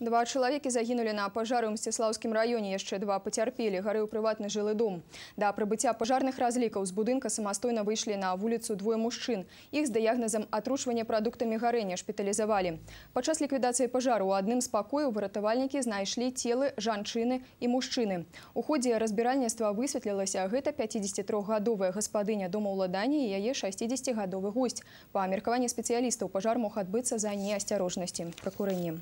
Два чалавекі загінулі на пажары ў Мсціслаўскім раёне, яшчэ два пацярпелі, гары ў прыватны жылы дом. Да прыбыцця пажарных разлікаў з будынка самастойна выйшлі на вуліцу двое мужчын. Іх з дыягназам атручвання прадуктамі гарэння шпіталізавалі. Падчас ліквідацыі пажару ў адным з пакою выратавальнікі знайшлі целы жанчыны і мужчыны. У ходзе разбіральніцтва высветлілася гэта 53-гадовая гаспадыня дома ўладання і яе 60-гадовы госць. Па меркаванні спецыялістаў пажар мог адбыцца за неасцярожнасці пракурэннем.